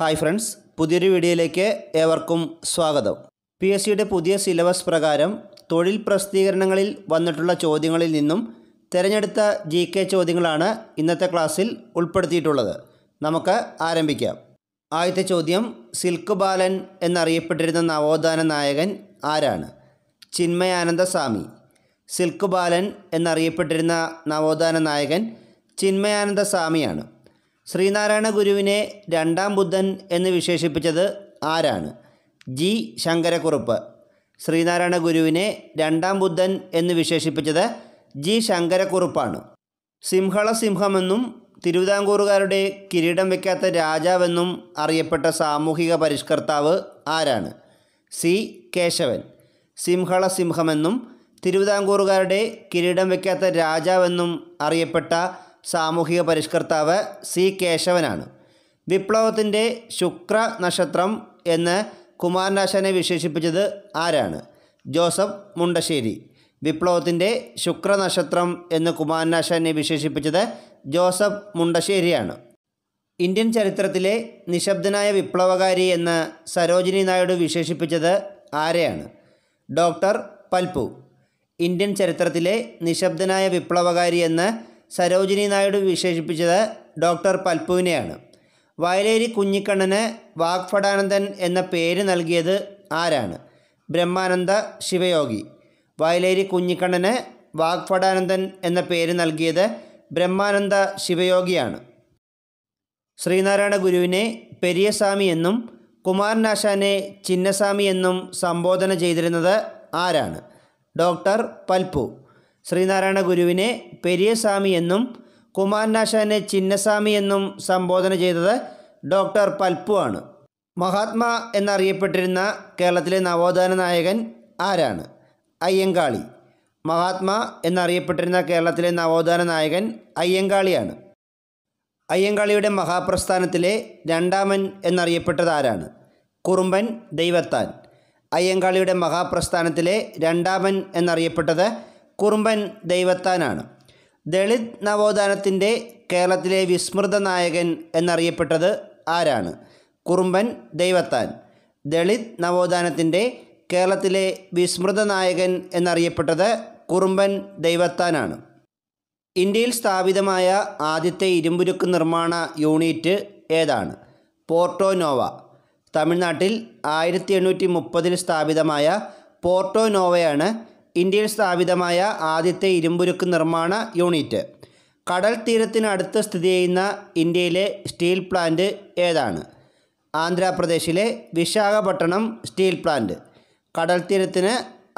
hi friends പുതിയൊരു വീഡിയോയിലേക്ക് ഏവർക്കും സ്വാഗതം പി എസ് സിയുടെ പുതിയ സിലബസ് പ്രകാരം തൊഴിൽ പ്രസിദ്ധീകരണങ്ങളിൽ വന്നിട്ടുള്ള ചോദ്യങ്ങളിൽ നിന്നും തിരഞ്ഞെടുത്ത ജി കെ ചോദ്യങ്ങളാണ് ഇന്നത്തെ ക്ലാസ്സിൽ ഉൾപ്പെടുത്തിയിട്ടുള്ളത് നമുക്ക് ആരംഭിക്കാം ആദ്യത്തെ ചോദ്യം സിൽക്ക് ബാലൻ എന്നറിയപ്പെട്ടിരുന്ന നവോത്ഥാന നായകൻ ആരാണ് ചിന്മയാനന്ദസ്വാമി സിൽക്ക് ബാലൻ എന്നറിയപ്പെട്ടിരുന്ന നവോത്ഥാന നായകൻ ചിന്മയാനന്ദസ്വാമിയാണ് ശ്രീനാരായണ ഗുരുവിനെ രണ്ടാം ബുദ്ധൻ എന്ന് വിശേഷിപ്പിച്ചത് ആരാണ് ജി ശങ്കരക്കുറുപ്പ് ശ്രീനാരായണ ഗുരുവിനെ രണ്ടാം ബുദ്ധൻ എന്ന് വിശേഷിപ്പിച്ചത് ജി ശങ്കരക്കുറുപ്പാണ് സിംഹള സിംഹമെന്നും തിരുവിതാംകൂറുകാരുടെ കിരീടം വയ്ക്കാത്ത രാജാവെന്നും അറിയപ്പെട്ട സാമൂഹിക പരിഷ്കർത്താവ് ആരാണ് സി കേശവൻ സിംഹള സിംഹമെന്നും തിരുവിതാംകൂറുകാരുടെ കിരീടം വയ്ക്കാത്ത രാജാവെന്നും അറിയപ്പെട്ട സാമൂഹിക പരിഷ്കർത്താവ് സി കേശവനാണ് വിപ്ലവത്തിൻ്റെ ശുക്ര നക്ഷത്രം എന്ന് കുമാരനാശാനെ വിശേഷിപ്പിച്ചത് ആരാണ് ജോസഫ് മുണ്ടശ്ശേരി വിപ്ലവത്തിൻ്റെ ശുക്ര നക്ഷത്രം എന്ന് കുമാരനാശാനെ വിശേഷിപ്പിച്ചത് ജോസഫ് മുണ്ടശ്ശേരിയാണ് ഇന്ത്യൻ ചരിത്രത്തിലെ നിശബ്ദനായ വിപ്ലവകാരി എന്ന് സരോജിനി നായിഡു വിശേഷിപ്പിച്ചത് ആരെയാണ് ഡോക്ടർ പൽപു ഇന്ത്യൻ ചരിത്രത്തിലെ നിശബ്ദനായ വിപ്ലവകാരി എന്ന് സരോജിനി നായിഡു വിശേഷിപ്പിച്ചത് ഡോക്ടർ പൽപ്പുവിനെയാണ് വയലേരി കുഞ്ഞിക്കണ്ണന് വാഗ്ഫടാനന്ദൻ എന്ന പേര് നൽകിയത് ആരാണ് ബ്രഹ്മാനന്ദ ശിവയോഗി വയലേരി കുഞ്ഞിക്കണ്ണന് വാഗ്ഫടാനന്ദൻ എന്ന പേര് നൽകിയത് ബ്രഹ്മാനന്ദ ശിവയോഗിയാണ് ശ്രീനാരായണ ഗുരുവിനെ പെരിയസ്വാമി എന്നും കുമാരനാശാനെ ചിന്നസ്വാമി എന്നും സംബോധന ചെയ്തിരുന്നത് ആരാണ് ഡോക്ടർ പൽപ്പു ശ്രീനാരായണ ഗുരുവിനെ സ്വാമി എന്നും കുമാരനാശാനെ ചിന്നസ്വാമി എന്നും സംബോധന ചെയ്തത് ഡോക്ടർ പൽപ്പു ആണ് മഹാത്മാ എന്നറിയപ്പെട്ടിരുന്ന കേരളത്തിലെ നവോത്ഥാന നായകൻ ആരാണ് അയ്യങ്കാളി മഹാത്മാ എന്നറിയപ്പെട്ടിരുന്ന കേരളത്തിലെ നവോത്ഥാന നായകൻ അയ്യങ്കാളിയാണ് അയ്യങ്കാളിയുടെ മഹാപ്രസ്ഥാനത്തിലെ രണ്ടാമൻ എന്നറിയപ്പെട്ടത് ആരാണ് കുറുമ്പൻ ദൈവത്താൻ അയ്യങ്കാളിയുടെ മഹാപ്രസ്ഥാനത്തിലെ രണ്ടാമൻ എന്നറിയപ്പെട്ടത് കുറുമ്പൻ ദൈവത്താനാണ് ദളിത് നവോത്ഥാനത്തിൻ്റെ കേരളത്തിലെ വിസ്മൃത നായകൻ എന്നറിയപ്പെട്ടത് ആരാണ് കുറുമ്പൻ ദൈവത്താൻ ദളിത് നവോത്ഥാനത്തിൻ്റെ കേരളത്തിലെ വിസ്മൃത നായകൻ എന്നറിയപ്പെട്ടത് കുറുമ്പൻ ദൈവത്താനാണ് ഇന്ത്യയിൽ സ്ഥാപിതമായ ആദ്യത്തെ ഇരുമ്പുരുക്ക് നിർമ്മാണ യൂണിറ്റ് ഏതാണ് പോർട്ടോനോവ തമിഴ്നാട്ടിൽ ആയിരത്തി എണ്ണൂറ്റി മുപ്പതിൽ സ്ഥാപിതമായ പോർട്ടോനോവയാണ് ഇന്ത്യയിൽ സ്ഥാപിതമായ ആദ്യത്തെ ഇരുമ്പുരുക്ക് നിർമ്മാണ യൂണിറ്റ് കടൽ തീരത്തിനടുത്ത് സ്ഥിതി ചെയ്യുന്ന ഇന്ത്യയിലെ സ്റ്റീൽ പ്ലാന്റ് ഏതാണ് ആന്ധ്രാപ്രദേശിലെ വിശാഖപട്ടണം സ്റ്റീൽ പ്ലാന്റ് കടൽ തീരത്തിന്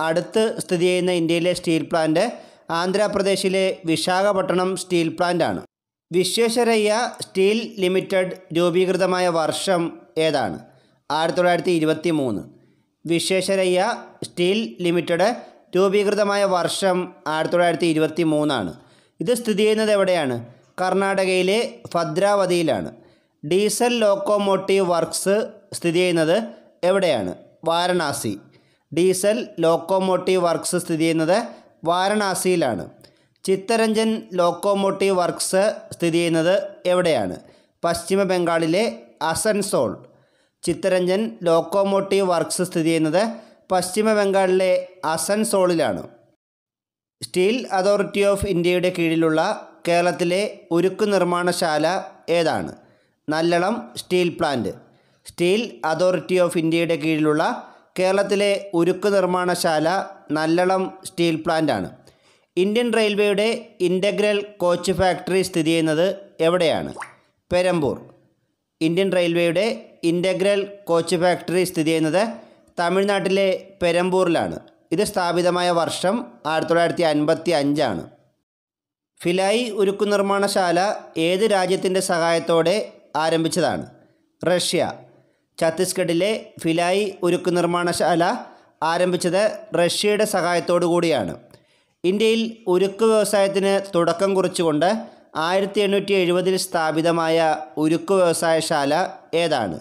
അടുത്ത് സ്ഥിതി ചെയ്യുന്ന ഇന്ത്യയിലെ സ്റ്റീൽ പ്ലാന്റ് ആന്ധ്രാപ്രദേശിലെ വിശാഖപട്ടണം സ്റ്റീൽ പ്ലാന്റാണ് വിശ്വേശ്വരയ്യ സ്റ്റീൽ ലിമിറ്റഡ് രൂപീകൃതമായ വർഷം ഏതാണ് ആയിരത്തി തൊള്ളായിരത്തി ഇരുപത്തി മൂന്ന് വിശ്വേശ്വരയ്യ സ്റ്റീൽ ലിമിറ്റഡ് രൂപീകൃതമായ വർഷം ആയിരത്തി തൊള്ളായിരത്തി ഇരുപത്തി മൂന്നാണ് ഇത് സ്ഥിതി ചെയ്യുന്നത് എവിടെയാണ് കർണാടകയിലെ ഭദ്രാവതിയിലാണ് ഡീസൽ ലോക്കോമോട്ടീവ് വർക്ക്സ് സ്ഥിതി ചെയ്യുന്നത് എവിടെയാണ് വാരണാസി ഡീസൽ ലോക്കോമോട്ടീവ് വർക്ക്സ് സ്ഥിതി ചെയ്യുന്നത് വാരണാസിയിലാണ് ചിത്തരഞ്ജൻ ലോക്കോമോട്ടീവ് വർക്ക്സ് സ്ഥിതി ചെയ്യുന്നത് എവിടെയാണ് പശ്ചിമ ബംഗാളിലെ അസൻസോൾ ചിത്തരഞ്ജൻ ലോക്കോമോട്ടീവ് വർക്ക്സ് സ്ഥിതി ചെയ്യുന്നത് പശ്ചിമ ബംഗാളിലെ അസൻസോളിലാണ് സ്റ്റീൽ അതോറിറ്റി ഓഫ് ഇന്ത്യയുടെ കീഴിലുള്ള കേരളത്തിലെ ഉരുക്ക് നിർമ്മാണശാല ഏതാണ് Nallalam steel plant steel authority of ഇന്ത്യയുടെ കീഴിലുള്ള കേരളത്തിലെ ഉരുക്ക് നിർമ്മാണശാല നല്ലളം സ്റ്റീൽ പ്ലാന്റാണ് ഇന്ത്യൻ റെയിൽവേയുടെ ഇൻ്റഗ്രൽ കോച്ച് ഫാക്ടറി സ്ഥിതി ചെയ്യുന്നത് എവിടെയാണ് പെരമ്പൂർ ഇന്ത്യൻ റെയിൽവേയുടെ ഇൻ്റഗ്രൽ കോച്ച് ഫാക്ടറി സ്ഥിതി ചെയ്യുന്നത് തമിഴ്നാട്ടിലെ പെരമ്പൂരിലാണ് ഇത് സ്ഥാപിതമായ വർഷം ആയിരത്തി തൊള്ളായിരത്തി അൻപത്തി അഞ്ചാണ് ഫിലായി ഉരുക്കു നിർമ്മാണശാല ഏത് രാജ്യത്തിൻ്റെ സഹായത്തോടെ ആരംഭിച്ചതാണ് റഷ്യ ഛത്തീസ്ഗഡിലെ ഫിലായി ഉരുക്കു നിർമ്മാണശാല ആരംഭിച്ചത് റഷ്യയുടെ സഹായത്തോടു കൂടിയാണ് ഇന്ത്യയിൽ ഉരുക്ക് വ്യവസായത്തിന് തുടക്കം കുറിച്ചുകൊണ്ട് ആയിരത്തി എണ്ണൂറ്റി എഴുപതിൽ സ്ഥാപിതമായ ഉരുക്ക് വ്യവസായശാല ഏതാണ്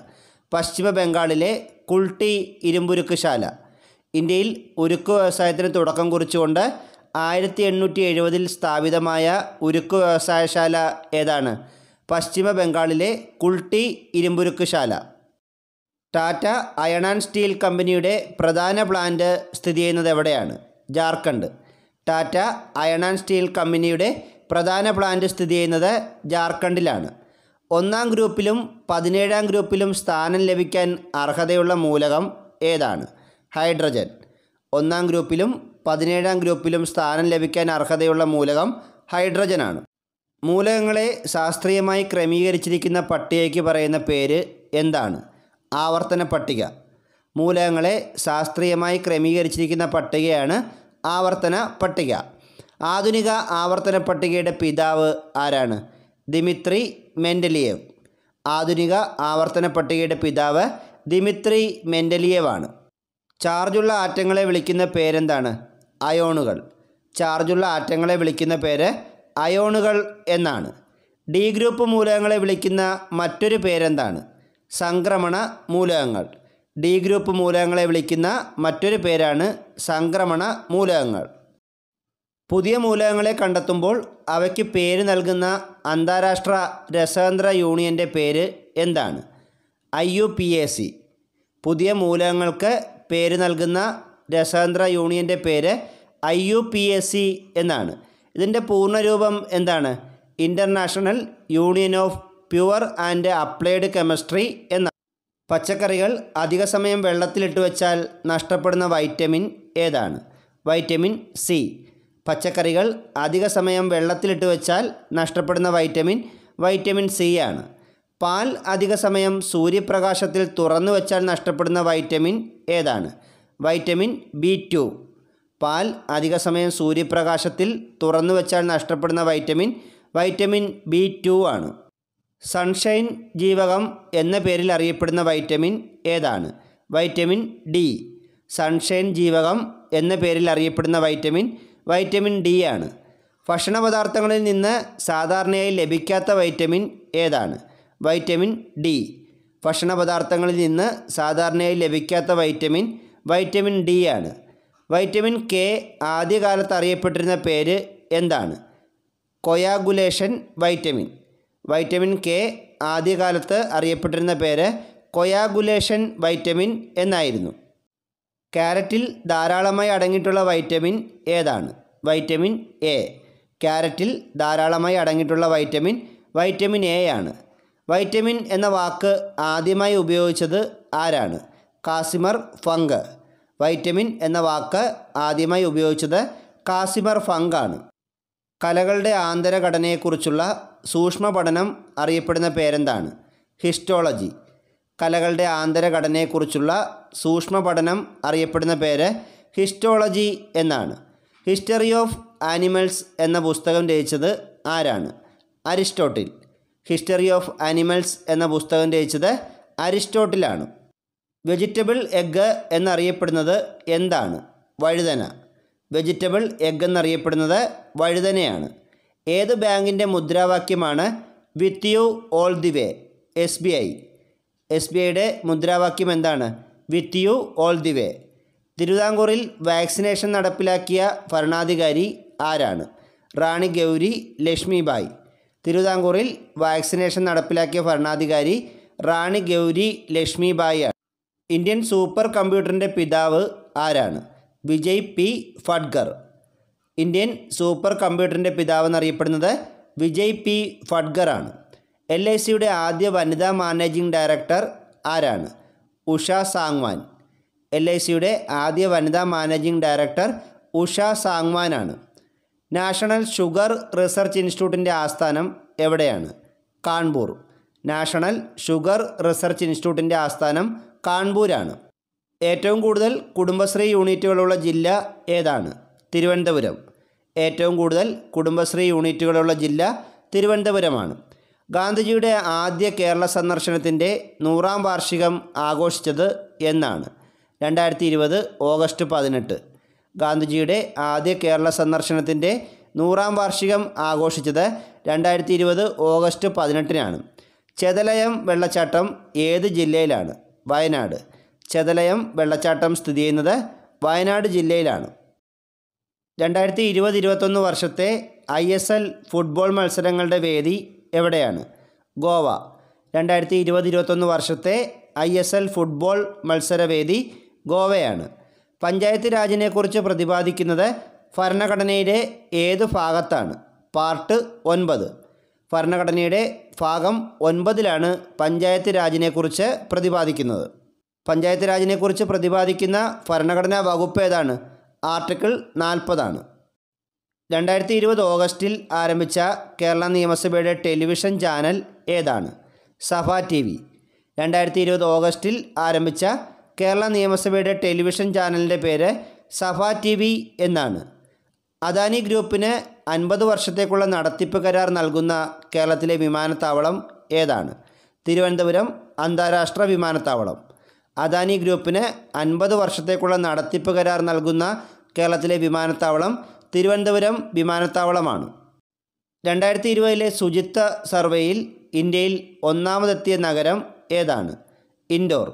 പശ്ചിമ ബംഗാളിലെ കുൾട്ടി ഇരുമ്പുരുക്കുശാല ഇന്ത്യയിൽ ഉരുക്കു വ്യവസായത്തിന് തുടക്കം കുറിച്ചുകൊണ്ട് ആയിരത്തി എണ്ണൂറ്റി എഴുപതിൽ സ്ഥാപിതമായ ഉരുക്കു വ്യവസായശാല ഏതാണ് പശ്ചിമ ബംഗാളിലെ കുൾട്ടി ഇരുമ്പുരുക്കുശാല ടാറ്റ അയൺ ആൻഡ് സ്റ്റീൽ കമ്പനിയുടെ പ്രധാന പ്ലാന്റ് സ്ഥിതി ചെയ്യുന്നത് എവിടെയാണ് Jharkhand Tata iron and steel കമ്പനിയുടെ പ്രധാന പ്ലാന്റ് സ്ഥിതി ചെയ്യുന്നത് ജാർഖണ്ഡിലാണ് ഒന്നാം ഗ്രൂപ്പിലും പതിനേഴാം ഗ്രൂപ്പിലും സ്ഥാനം ലഭിക്കാൻ അർഹതയുള്ള മൂലകം ഏതാണ് ഹൈഡ്രജൻ ഒന്നാം ഗ്രൂപ്പിലും പതിനേഴാം ഗ്രൂപ്പിലും സ്ഥാനം ലഭിക്കാൻ അർഹതയുള്ള മൂലകം ഹൈഡ്രജനാണ് മൂലകങ്ങളെ ശാസ്ത്രീയമായി ക്രമീകരിച്ചിരിക്കുന്ന പട്ടികയ്ക്ക് പറയുന്ന പേര് എന്താണ് ആവർത്തന പട്ടിക മൂലകങ്ങളെ ശാസ്ത്രീയമായി ക്രമീകരിച്ചിരിക്കുന്ന പട്ടികയാണ് ആവർത്തന പട്ടിക ആധുനിക ആവർത്തന പട്ടികയുടെ പിതാവ് ആരാണ് ദിമിത്രി മെൻഡലിയേവ് ആധുനിക ആവർത്തന പട്ടികയുടെ പിതാവ് ദിമിത്രി മെൻഡലിയേവ് ചാർജുള്ള ആറ്റങ്ങളെ വിളിക്കുന്ന പേരെന്താണ് അയോണുകൾ ചാർജുള്ള ആറ്റങ്ങളെ വിളിക്കുന്ന പേര് അയോണുകൾ എന്നാണ് ഡി ഗ്രൂപ്പ് മൂലകങ്ങളെ വിളിക്കുന്ന മറ്റൊരു പേരെന്താണ് സംക്രമണ മൂലകങ്ങൾ ഡി ഗ്രൂപ്പ് മൂലകങ്ങളെ വിളിക്കുന്ന മറ്റൊരു പേരാണ് സംക്രമണ മൂലകങ്ങൾ പുതിയ മൂലകങ്ങളെ കണ്ടെത്തുമ്പോൾ അവയ്ക്ക് പേര് നൽകുന്ന അന്താരാഷ്ട്ര രസതന്ത്ര യൂണിയൻ്റെ പേര് എന്താണ് I U P A C പുതിയ മൂലകങ്ങൾക്ക് പേര് നൽകുന്ന രസതന്ത്ര യൂണിയൻ്റെ പേര് I U P A C എന്നാണ് ഇതിൻ്റെ പൂർണ്ണരൂപം എന്താണ് international union of pure and applied chemistry എന്ന പച്ചക്കറികൾ അധിക സമയം വെള്ളത്തിലിട്ട് വെച്ചാൽ നഷ്ടപ്പെടുന്ന വൈറ്റമിൻ ഏതാണ് വൈറ്റമിൻ സി പച്ചക്കറികൾ അധിക സമയം വെള്ളത്തിലിട്ട് വെച്ചാൽ നഷ്ടപ്പെടുന്ന വൈറ്റമിൻ വൈറ്റമിൻ സി ആണ് പാൽ അധിക സമയം സൂര്യപ്രകാശത്തിൽ തുറന്നു വെച്ചാൽ നഷ്ടപ്പെടുന്ന വൈറ്റമിൻ ഏതാണ് വൈറ്റമിൻ ബി ടു പാൽ അധിക സമയം സൂര്യപ്രകാശത്തിൽ തുറന്നു വെച്ചാൽ നഷ്ടപ്പെടുന്ന വൈറ്റമിൻ വൈറ്റമിൻ ബി ടു ആണ് സൺഷൈൻ ജീവകം എന്ന പേരിൽ അറിയപ്പെടുന്ന വൈറ്റമിൻ ഏതാണ് വൈറ്റമിൻ ഡി സൺഷൈൻ ജീവകം എന്ന പേരിൽ അറിയപ്പെടുന്ന വൈറ്റമിൻ വൈറ്റമിൻ ഡി ആണ് ഭക്ഷണ പദാർത്ഥങ്ങളിൽ നിന്ന് സാധാരണയായി ലഭിക്കാത്ത വൈറ്റമിൻ ഏതാണ് വൈറ്റമിൻ ഡി ഭക്ഷണ പദാർത്ഥങ്ങളിൽ നിന്ന് സാധാരണയായി ലഭിക്കാത്ത വൈറ്റമിൻ വൈറ്റമിൻ ഡി ആണ് വൈറ്റമിൻ കെ ആദ്യകാലത്ത് അറിയപ്പെട്ടിരുന്ന പേര് എന്താണ് കൊയാഗുലേഷൻ വൈറ്റമിൻ വൈറ്റമിൻ കെ ആദ്യകാലത്ത് അറിയപ്പെട്ടിരുന്ന പേര് കൊയാഗുലേഷൻ വൈറ്റമിൻ എന്നായിരുന്നു കാരറ്റിൽ ധാരാളമായി അടങ്ങിയിട്ടുള്ള വൈറ്റമിൻ ഏതാണ് വൈറ്റമിൻ എ കാരറ്റിൽ ധാരാളമായി അടങ്ങിയിട്ടുള്ള വൈറ്റമിൻ വൈറ്റമിൻ എ ആണ് വൈറ്റമിൻ എന്ന വാക്ക് ആദ്യമായി ഉപയോഗിച്ചത് ആരാണ് കാസിമർ ഫങ്ക് വൈറ്റമിൻ എന്ന വാക്ക് ആദ്യമായി ഉപയോഗിച്ചത് കാസിമർ ആണ് കലകളുടെ ആന്തരഘടനയെക്കുറിച്ചുള്ള സൂക്ഷ്മ പഠനം അറിയപ്പെടുന്ന പേരെന്താണ് ഹിസ്റ്റോളജി കലകളുടെ ആന്തരഘടനയെക്കുറിച്ചുള്ള സൂക്ഷ്മ പഠനം അറിയപ്പെടുന്ന പേര് ഹിസ്റ്റോളജി എന്നാണ് ഹിസ്റ്ററി ഓഫ് ആനിമൽസ് എന്ന പുസ്തകം രചിച്ചത് ആരാണ് അരിസ്റ്റോട്ടിൽ ഹിസ്റ്ററി ഓഫ് ആനിമൽസ് എന്ന പുസ്തകം രചിച്ചത് അരിസ്റ്റോട്ടിലാണ് വെജിറ്റബിൾ എഗ്ഗ് എന്നറിയപ്പെടുന്നത് എന്താണ് വഴുതന വെജിറ്റബിൾ എഗ്ഗ് എന്നറിയപ്പെടുന്നത് വഴുതനയാണ് ഏത് ബാങ്കിൻ്റെ മുദ്രാവാക്യമാണ് with you all the way S B I S B ഐയുടെ മുദ്രാവാക്യം എന്താണ് with you all the way തിരുവിതാംകൂറിൽ വാക്സിനേഷൻ നടപ്പിലാക്കിയ ഭരണാധികാരി ആരാണ് റാണി ഗൗരി ലക്ഷ്മിബായി തിരുവിതാംകൂറിൽ വാക്സിനേഷൻ നടപ്പിലാക്കിയ ഭരണാധികാരി റാണി ഗൗരി ലക്ഷ്മിബായി ആണ് ഇന്ത്യൻ സൂപ്പർ കമ്പ്യൂട്ടറിൻ്റെ പിതാവ് ആരാണ് Vijay P Bhatkar Indian super കമ്പ്യൂട്ടറിൻ്റെ പിതാവ് എന്നറിയപ്പെടുന്നത് വിജയ് പി ഫഡ്ഗർ ആണ് എൽ ഐ സിയുടെ ആദ്യ വനിതാ മാനേജിംഗ് ഡയറക്ടർ ആരാണ് ഉഷ സാങ്വാൻ എൽ ഐ സിയുടെ ആദ്യ വനിതാ മാനേജിംഗ് ഡയറക്ടർ ഉഷ സാങ്വാനാണ് നാഷണൽ ഷുഗർ റിസർച്ച് ഇൻസ്റ്റിറ്റ്യൂട്ടിൻ്റെ ആസ്ഥാനം എവിടെയാണ് കാൺപൂർ നാഷണൽ ഷുഗർ റിസർച്ച് ഇൻസ്റ്റിറ്റ്യൂട്ടിൻ്റെ ആസ്ഥാനം കാൺപൂരാണ് ഏറ്റവും കൂടുതൽ കുടുംബശ്രീ യൂണിറ്റുകളുള്ള ജില്ല ഏതാണ് തിരുവനന്തപുരം ഏറ്റവും കൂടുതൽ കുടുംബശ്രീ യൂണിറ്റുകളുള്ള ജില്ല തിരുവനന്തപുരമാണ് ഗാന്ധിജിയുടെ ആദ്യ കേരള സന്ദർശനത്തിൻ്റെ നൂറാം വാർഷികം ആഘോഷിച്ചത് എന്നാണ് രണ്ടായിരത്തി ഇരുപത് ഓഗസ്റ്റ് പതിനെട്ട് ഗാന്ധിജിയുടെ ആദ്യ കേരള സന്ദർശനത്തിൻ്റെ നൂറാം വാർഷികം ആഘോഷിച്ചത് രണ്ടായിരത്തി ഇരുപത് ഓഗസ്റ്റ് പതിനെട്ടിനാണ് ചെതലയം വെള്ളച്ചാട്ടം ഏത് ജില്ലയിലാണ് വയനാട് ചെതലയം വെള്ളച്ചാട്ടം സ്ഥിതി ചെയ്യുന്നത് വയനാട് ജില്ലയിലാണ് രണ്ടായിരത്തി ഇരുപത് ഇരുപത്തൊന്ന് വർഷത്തെ ഐ എസ് എൽ ഫുട്ബോൾ മത്സരങ്ങളുടെ വേദി എവിടെയാണ് ഗോവ രണ്ടായിരത്തി ഇരുപത് ഇരുപത്തൊന്ന് വർഷത്തെ ഐ എസ് എൽ ഫുട്ബോൾ മത്സരവേദി ഗോവയാണ് പഞ്ചായത്ത് രാജിനെക്കുറിച്ച് പ്രതിപാദിക്കുന്നത് ഭരണഘടനയുടെ ഏത് ഭാഗത്താണ് പാർട്ട് ഒൻപത് ഭരണഘടനയുടെ ഭാഗം ഒൻപതിലാണ് പഞ്ചായത്ത് രാജിനെക്കുറിച്ച് പ്രതിപാദിക്കുന്നത് പഞ്ചായത്ത് രാജിനെക്കുറിച്ച് പ്രതിപാദിക്കുന്ന ഭരണഘടനാ വകുപ്പ് ഏതാണ് ആർട്ടിക്കിൾ നാൽപ്പതാണ് രണ്ടായിരത്തി ഇരുപത് ഓഗസ്റ്റിൽ ആരംഭിച്ച കേരള നിയമസഭയുടെ ടെലിവിഷൻ ചാനൽ ഏതാണ് സഫ ടി വി രണ്ടായിരത്തി ഇരുപത് ഓഗസ്റ്റിൽ ആരംഭിച്ച കേരള നിയമസഭയുടെ ടെലിവിഷൻ ചാനലിൻ്റെ പേര് സഫ ടി വി എന്നാണ് അദാനി ഗ്രൂപ്പിന് അൻപത് വർഷത്തേക്കുള്ള നടത്തിപ്പ് കരാർ നൽകുന്ന കേരളത്തിലെ വിമാനത്താവളം ഏതാണ് തിരുവനന്തപുരം അന്താരാഷ്ട്ര വിമാനത്താവളം അദാനി ഗ്രൂപ്പിന് അൻപത് വർഷത്തേക്കുള്ള നടത്തിപ്പ് കരാർ നൽകുന്ന കേരളത്തിലെ വിമാനത്താവളം തിരുവനന്തപുരം വിമാനത്താവളമാണ് രണ്ടായിരത്തി ഇരുപതിലെ ശുചിത്വ സർവേയിൽ ഇന്ത്യയിൽ ഒന്നാമതെത്തിയ നഗരം ഏതാണ് ഇൻഡോർ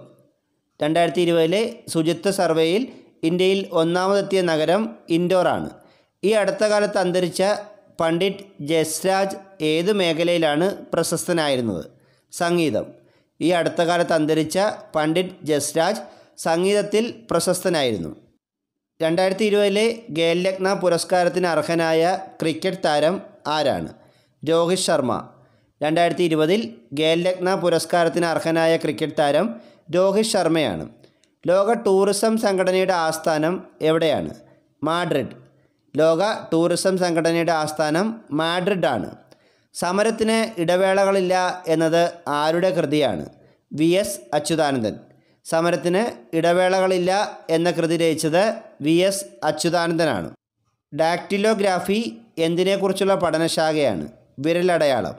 രണ്ടായിരത്തി ഇരുപതിലെ ശുചിത്വ സർവേയിൽ ഇന്ത്യയിൽ ഒന്നാമതെത്തിയ നഗരം ഇൻഡോറാണ് ഈ അടുത്ത കാലത്ത് അന്തരിച്ച പണ്ഡിറ്റ് ജസ്രാജ് ഏത് മേഖലയിലാണ് പ്രശസ്തനായിരുന്നത് സംഗീതം ഈ അടുത്ത കാലത്ത് അന്തരിച്ച പണ്ഡിറ്റ് ജസ്രാജ് സംഗീതത്തിൽ പ്രശസ്തനായിരുന്നു രണ്ടായിരത്തി ഇരുപതിലെ ഖേൽരത്ന പുരസ്കാരത്തിന് അർഹനായ ക്രിക്കറ്റ് താരം ആരാണ് രോഹിത് ശർമ്മ രണ്ടായിരത്തി ഇരുപതിൽ ഖേൽരത്ന പുരസ്കാരത്തിന് അർഹനായ ക്രിക്കറ്റ് താരം രോഹിത് ശർമ്മയാണ് ലോക ടൂറിസം സംഘടനയുടെ ആസ്ഥാനം എവിടെയാണ് മാഡ്രിഡ് ലോക ടൂറിസം സംഘടനയുടെ ആസ്ഥാനം മാഡ്രിഡാണ് സമരത്തിന് ഇടവേളകളില്ല എന്നത് ആരുടെ കൃതിയാണ് വി എസ് അച്യുതാനന്ദൻ സമരത്തിന് ഇടവേളകളില്ല എന്ന കൃതി രചിച്ചത് വി എസ് അച്യുതാനന്ദനാണ് ഡാക്ടിലോഗ്രാഫി എന്തിനെക്കുറിച്ചുള്ള പഠനശാഖയാണ് വിരലടയാളം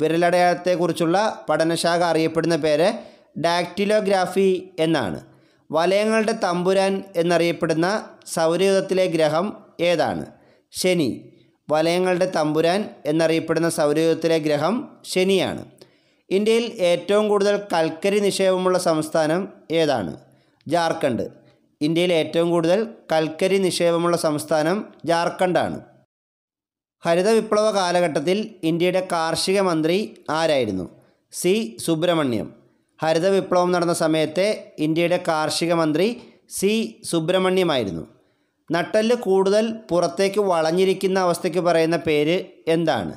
വിരലടയാളത്തെക്കുറിച്ചുള്ള പഠനശാഖ അറിയപ്പെടുന്ന പേര് ഡാക്ടിലോഗ്രാഫി എന്നാണ് വലയങ്ങളുടെ തമ്പുരാൻ എന്നറിയപ്പെടുന്ന സൗരയുധത്തിലെ ഗ്രഹം ഏതാണ് ശനി വലയങ്ങളുടെ തമ്പുരാൻ എന്നറിയപ്പെടുന്ന സൗരയുധത്തിലെ ഗ്രഹം ശനിയാണ് ഇന്ത്യയിൽ ഏറ്റവും കൂടുതൽ കൽക്കരി നിക്ഷേപമുള്ള സംസ്ഥാനം ഏതാണ് ജാർഖണ്ഡ് ഇന്ത്യയിൽ ഏറ്റവും കൂടുതൽ കൽക്കരി നിക്ഷേപമുള്ള സംസ്ഥാനം ജാർഖണ്ഡാണ് ഹരിത വിപ്ലവ കാലഘട്ടത്തിൽ ഇന്ത്യയുടെ കാർഷിക മന്ത്രി ആരായിരുന്നു സി സുബ്രഹ്മണ്യം ഹരിത വിപ്ലവം നടന്ന സമയത്തെ ഇന്ത്യയുടെ കാർഷിക മന്ത്രി സി സുബ്രഹ്മണ്യമായിരുന്നു നട്ടല് കൂടുതൽ പുറത്തേക്ക് വളഞ്ഞിരിക്കുന്ന അവസ്ഥയ്ക്ക് പറയുന്ന പേര് എന്താണ്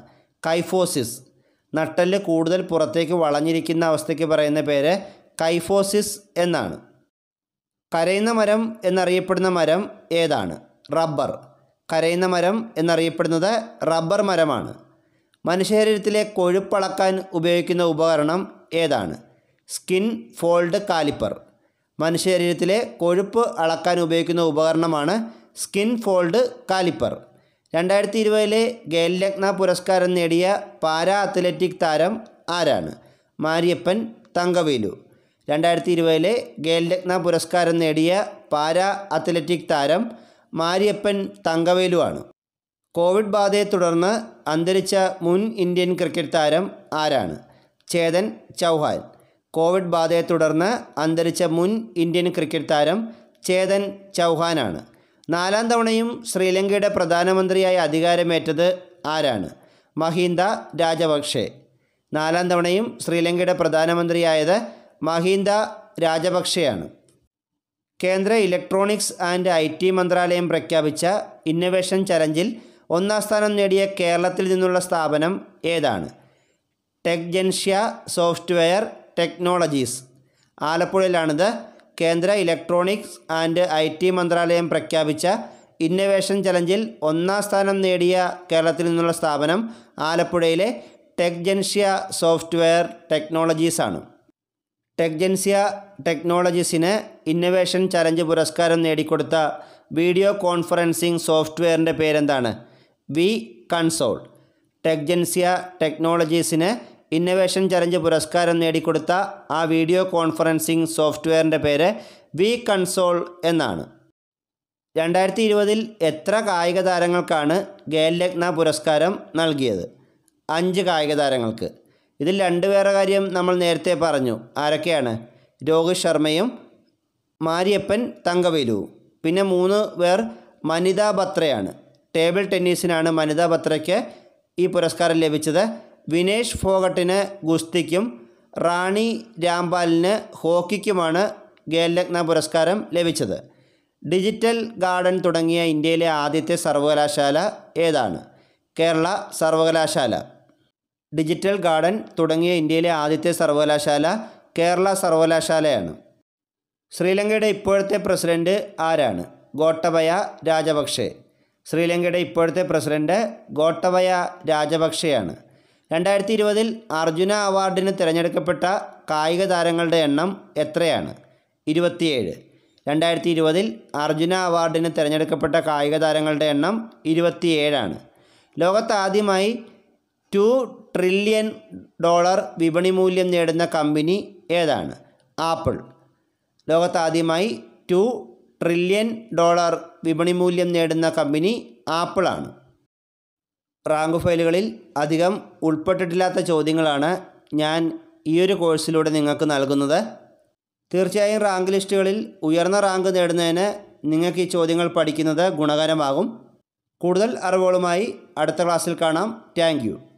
കൈഫോസിസ് നട്ടല് കൂടുതൽ പുറത്തേക്ക് വളഞ്ഞിരിക്കുന്ന അവസ്ഥയ്ക്ക് പറയുന്ന പേര് കൈഫോസിസ് എന്നാണ് കരയുന്ന മരം എന്നറിയപ്പെടുന്ന മരം ഏതാണ് റബ്ബർ കരയുന്ന മരം എന്നറിയപ്പെടുന്നത് റബ്ബർ മരമാണ് മനുഷ്യരീരത്തിലെ കൊഴുപ്പളക്കാൻ ഉപയോഗിക്കുന്ന ഉപകരണം ഏതാണ് സ്കിൻ ഫോൾഡ് കാലിപ്പർ മനുഷ്യരീരത്തിലെ കൊഴുപ്പ് അളക്കാൻ ഉപയോഗിക്കുന്ന ഉപകരണമാണ് സ്കിൻ ഫോൾഡ് കാലിപ്പർ രണ്ടായിരത്തി ഇരുപതിലെ ഖേൽരത്ന പുരസ്കാരം നേടിയ പാരാ അത്ലറ്റിക് താരം ആരാണ് മാരിയപ്പൻ തങ്കവേലു രണ്ടായിരത്തി ഇരുപതിലെ ഖേൽരത്ന പുരസ്കാരം നേടിയ പാരാ അത്ലറ്റിക് താരം മാരിയപ്പൻ തങ്കവേലു ആണ് കോവിഡ് ബാധയെ തുടർന്ന് അന്തരിച്ച മുൻ ഇന്ത്യൻ ക്രിക്കറ്റ് താരം ആരാണ് ചേതൻ ചൗഹാൻ കോവിഡ് ബാധയെ തുടർന്ന് അന്തരിച്ച മുൻ ഇന്ത്യൻ ക്രിക്കറ്റ് താരം ചേതൻ ചൗഹാനാണ് നാലാം തവണയും ശ്രീലങ്കയുടെ പ്രധാനമന്ത്രിയായി അധികാരമേറ്റത് ആരാണ് മഹീന്ദ രാജപക്ഷെ നാലാം തവണയും ശ്രീലങ്കയുടെ പ്രധാനമന്ത്രിയായത് മഹീന്ദ രാജപക്ഷെയാണ് കേന്ദ്ര ഇലക്ട്രോണിക്സ് ആൻഡ് ഐ ടി മന്ത്രാലയം പ്രഖ്യാപിച്ച ഇന്നൊവേഷൻ ചലഞ്ചിൽ ഒന്നാം സ്ഥാനം നേടിയ കേരളത്തിൽ നിന്നുള്ള സ്ഥാപനം ഏതാണ് ടെക് സോഫ്റ്റ്വെയർ ടെക്നോളജീസ് ആലപ്പുഴയിലാണിത് കേന്ദ്ര ഇലക്ട്രോണിക്സ് ആൻഡ് ഐ ടി മന്ത്രാലയം പ്രഖ്യാപിച്ച ഇന്നവേഷൻ ചലഞ്ചിൽ ഒന്നാം സ്ഥാനം നേടിയ കേരളത്തിൽ നിന്നുള്ള സ്ഥാപനം ആലപ്പുഴയിലെ ടെക്ജൻഷ്യ സോഫ്റ്റ്വെയർ ടെക്നോളജീസാണ് ടെക്ജൻസിയ ടെക്നോളജീസിന് ഇന്നവേഷൻ ചലഞ്ച് പുരസ്കാരം നേടിക്കൊടുത്ത വീഡിയോ കോൺഫറൻസിംഗ് സോഫ്റ്റ്വെയറിൻ്റെ പേരെന്താണ് വി കൺസോൾ ടെക്ജൻസിയ ടെക്നോളജീസിന് ഇന്നവേഷൻ ചലഞ്ച് പുരസ്കാരം നേടിക്കൊടുത്ത ആ വീഡിയോ കോൺഫറൻസിംഗ് സോഫ്റ്റ്വെയറിൻ്റെ പേര് വി കൺസോൾ എന്നാണ് രണ്ടായിരത്തി ഇരുപതിൽ എത്ര കായിക താരങ്ങൾക്കാണ് ഖേൽരത്ന പുരസ്കാരം നൽകിയത് അഞ്ച് കായിക താരങ്ങൾക്ക് ഇതിൽ രണ്ട് വേറെ കാര്യം നമ്മൾ നേരത്തെ പറഞ്ഞു ആരൊക്കെയാണ് രോഹിത് ശർമ്മയും മാരിയപ്പൻ തങ്കവേലുവും പിന്നെ മൂന്ന് പേർ മനിതാ ബത്രയാണ് ടേബിൾ ടെന്നീസിനാണ് മനിതാ ബത്രയ്ക്ക് ഈ പുരസ്കാരം ലഭിച്ചത് വിനേഷ് ഫോഗട്ടിന് ഗുസ്തിക്കും റാണി രാംപാലിന് ഹോക്കിക്കുമാണ് ഖേൽരത്ന പുരസ്കാരം ലഭിച്ചത് ഡിജിറ്റൽ ഗാർഡൻ തുടങ്ങിയ ഇന്ത്യയിലെ ആദ്യത്തെ സർവകലാശാല ഏതാണ് കേരള സർവകലാശാല ഡിജിറ്റൽ ഗാർഡൻ തുടങ്ങിയ ഇന്ത്യയിലെ ആദ്യത്തെ സർവകലാശാല കേരള സർവകലാശാലയാണ് ശ്രീലങ്കയുടെ ഇപ്പോഴത്തെ പ്രസിഡന്റ് ആരാണ് ഗോട്ടബയ രാജപക്ഷെ ശ്രീലങ്കയുടെ ഇപ്പോഴത്തെ പ്രസിഡന്റ് ഗോട്ടബയ രാജപക്ഷെയാണ് രണ്ടായിരത്തി ഇരുപതിൽ അർജുന അവാർഡിന് തിരഞ്ഞെടുക്കപ്പെട്ട കായിക താരങ്ങളുടെ എണ്ണം എത്രയാണ് ഇരുപത്തിയേഴ് രണ്ടായിരത്തി ഇരുപതിൽ അർജുന അവാർഡിന് തിരഞ്ഞെടുക്കപ്പെട്ട കായിക താരങ്ങളുടെ എണ്ണം ഇരുപത്തിയേഴാണ് ലോകത്താദ്യമായി ടു ട്രില്യൺ ഡോളർ വിപണി മൂല്യം നേടുന്ന കമ്പനി ഏതാണ് ആപ്പിൾ ലോകത്താദ്യമായി ടു ട്രില്യൺ ഡോളർ വിപണി മൂല്യം നേടുന്ന കമ്പനി ആപ്പിളാണ് റാങ്ക് ഫയലുകളിൽ അധികം ഉൾപ്പെട്ടിട്ടില്ലാത്ത ചോദ്യങ്ങളാണ് ഞാൻ ഈ ഒരു കോഴ്സിലൂടെ നിങ്ങൾക്ക് നൽകുന്നത് തീർച്ചയായും റാങ്ക് ലിസ്റ്റുകളിൽ ഉയർന്ന റാങ്ക് നേടുന്നതിന് നിങ്ങൾക്ക് ഈ ചോദ്യങ്ങൾ പഠിക്കുന്നത് ഗുണകരമാകും കൂടുതൽ അറിവുകളുമായി അടുത്ത ക്ലാസ്സിൽ കാണാം താങ്ക്